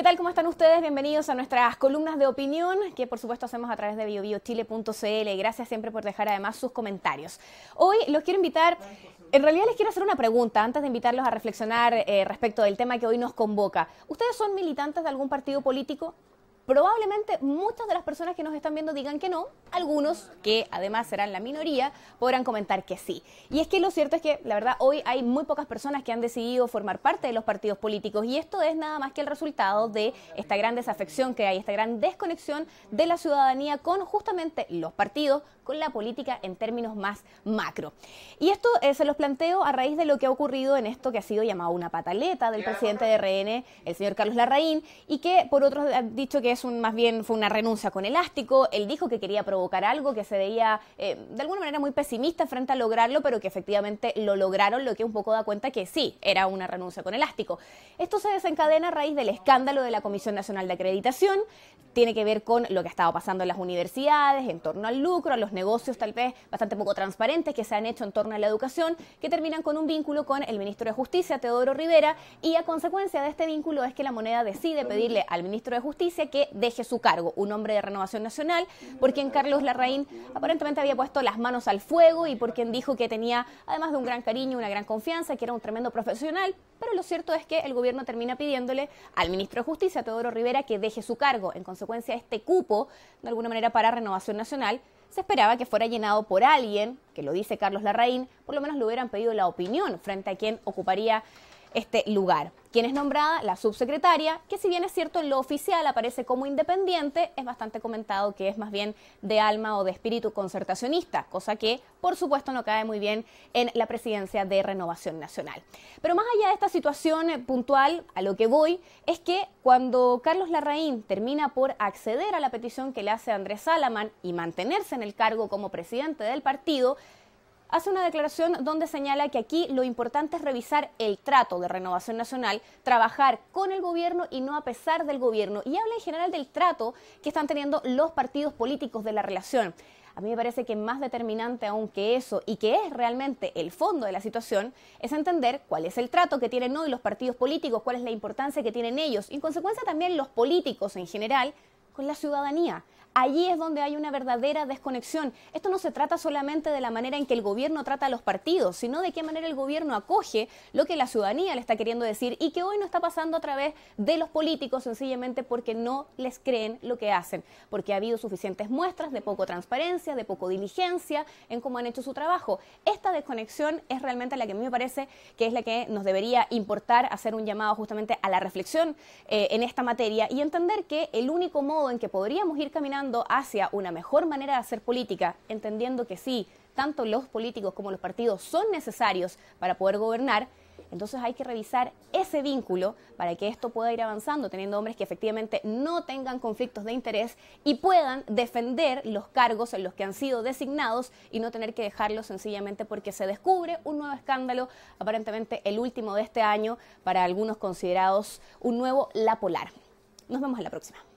¿Qué tal? ¿Cómo están ustedes? Bienvenidos a nuestras columnas de opinión que por supuesto hacemos a través de biobiochile.cl. Gracias siempre por dejar además sus comentarios. Hoy los quiero invitar, en realidad les quiero hacer una pregunta antes de invitarlos a reflexionar eh, respecto del tema que hoy nos convoca. ¿Ustedes son militantes de algún partido político? Probablemente muchas de las personas que nos están viendo digan que no, algunos, que además serán la minoría, podrán comentar que sí. Y es que lo cierto es que, la verdad, hoy hay muy pocas personas que han decidido formar parte de los partidos políticos y esto es nada más que el resultado de esta gran desafección que hay, esta gran desconexión de la ciudadanía con justamente los partidos, con la política en términos más macro. Y esto eh, se los planteo a raíz de lo que ha ocurrido en esto que ha sido llamado una pataleta del presidente de RN, el señor Carlos Larraín, y que por otros han dicho que es más bien fue una renuncia con elástico. Él dijo que quería provocar algo, que se veía eh, de alguna manera muy pesimista frente a lograrlo, pero que efectivamente lo lograron, lo que un poco da cuenta que sí, era una renuncia con elástico. Esto se desencadena a raíz del escándalo de la Comisión Nacional de Acreditación. Tiene que ver con lo que ha estado pasando en las universidades, en torno al lucro, a los negocios tal vez bastante poco transparentes que se han hecho en torno a la educación, que terminan con un vínculo con el ministro de Justicia, Teodoro Rivera, y a consecuencia de este vínculo es que la moneda decide pedirle al ministro de Justicia que deje su cargo, un hombre de Renovación Nacional, por quien Carlos Larraín aparentemente había puesto las manos al fuego y por quien dijo que tenía, además de un gran cariño, una gran confianza, que era un tremendo profesional, pero lo cierto es que el gobierno termina pidiéndole al ministro de Justicia, Teodoro Rivera, que deje su cargo. En consecuencia, este cupo, de alguna manera, para Renovación Nacional, se esperaba que fuera llenado por alguien, que lo dice Carlos Larraín, por lo menos le hubieran pedido la opinión frente a quien ocuparía este lugar. Quien es nombrada la subsecretaria, que si bien es cierto en lo oficial aparece como independiente, es bastante comentado que es más bien de alma o de espíritu concertacionista, cosa que por supuesto no cae muy bien en la presidencia de Renovación Nacional. Pero más allá de esta situación eh, puntual, a lo que voy es que cuando Carlos Larraín termina por acceder a la petición que le hace Andrés Salaman y mantenerse en el cargo como presidente del partido, hace una declaración donde señala que aquí lo importante es revisar el trato de Renovación Nacional, trabajar con el gobierno y no a pesar del gobierno. Y habla en general del trato que están teniendo los partidos políticos de la relación. A mí me parece que más determinante aún que eso y que es realmente el fondo de la situación es entender cuál es el trato que tienen hoy los partidos políticos, cuál es la importancia que tienen ellos y en consecuencia también los políticos en general con la ciudadanía. Allí es donde hay una verdadera desconexión. Esto no se trata solamente de la manera en que el gobierno trata a los partidos, sino de qué manera el gobierno acoge lo que la ciudadanía le está queriendo decir y que hoy no está pasando a través de los políticos sencillamente porque no les creen lo que hacen, porque ha habido suficientes muestras de poco transparencia, de poco diligencia en cómo han hecho su trabajo. Esta desconexión es realmente la que a mí me parece que es la que nos debería importar hacer un llamado justamente a la reflexión eh, en esta materia y entender que el único modo en que podríamos ir caminando hacia una mejor manera de hacer política, entendiendo que sí, tanto los políticos como los partidos son necesarios para poder gobernar, entonces hay que revisar ese vínculo para que esto pueda ir avanzando, teniendo hombres que efectivamente no tengan conflictos de interés y puedan defender los cargos en los que han sido designados y no tener que dejarlos sencillamente porque se descubre un nuevo escándalo, aparentemente el último de este año, para algunos considerados un nuevo la polar. Nos vemos en la próxima.